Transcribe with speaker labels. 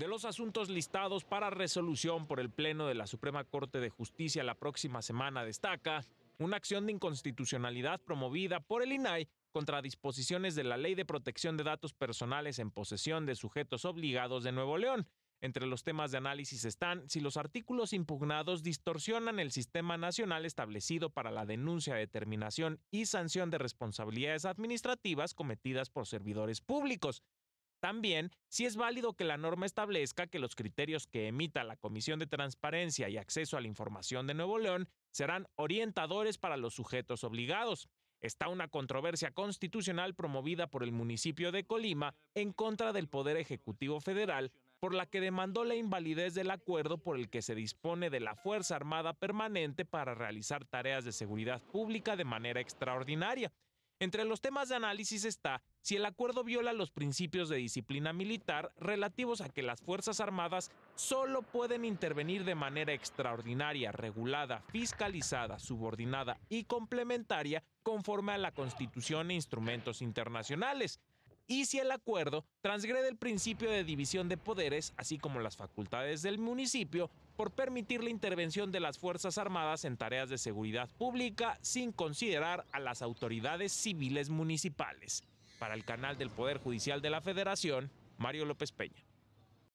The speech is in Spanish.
Speaker 1: de los asuntos listados para resolución por el Pleno de la Suprema Corte de Justicia la próxima semana destaca una acción de inconstitucionalidad promovida por el INAI contra disposiciones de la Ley de Protección de Datos Personales en posesión de sujetos obligados de Nuevo León. Entre los temas de análisis están si los artículos impugnados distorsionan el sistema nacional establecido para la denuncia, determinación y sanción de responsabilidades administrativas cometidas por servidores públicos, también, si es válido que la norma establezca que los criterios que emita la Comisión de Transparencia y Acceso a la Información de Nuevo León serán orientadores para los sujetos obligados. Está una controversia constitucional promovida por el municipio de Colima en contra del Poder Ejecutivo Federal, por la que demandó la invalidez del acuerdo por el que se dispone de la Fuerza Armada Permanente para realizar tareas de seguridad pública de manera extraordinaria entre los temas de análisis está si el acuerdo viola los principios de disciplina militar relativos a que las Fuerzas Armadas solo pueden intervenir de manera extraordinaria, regulada, fiscalizada, subordinada y complementaria conforme a la Constitución e instrumentos internacionales, y si el acuerdo transgrede el principio de división de poderes, así como las facultades del municipio, por permitir la intervención de las Fuerzas Armadas en tareas de seguridad pública sin considerar a las autoridades civiles municipales. Para el canal del Poder Judicial de la Federación, Mario López Peña.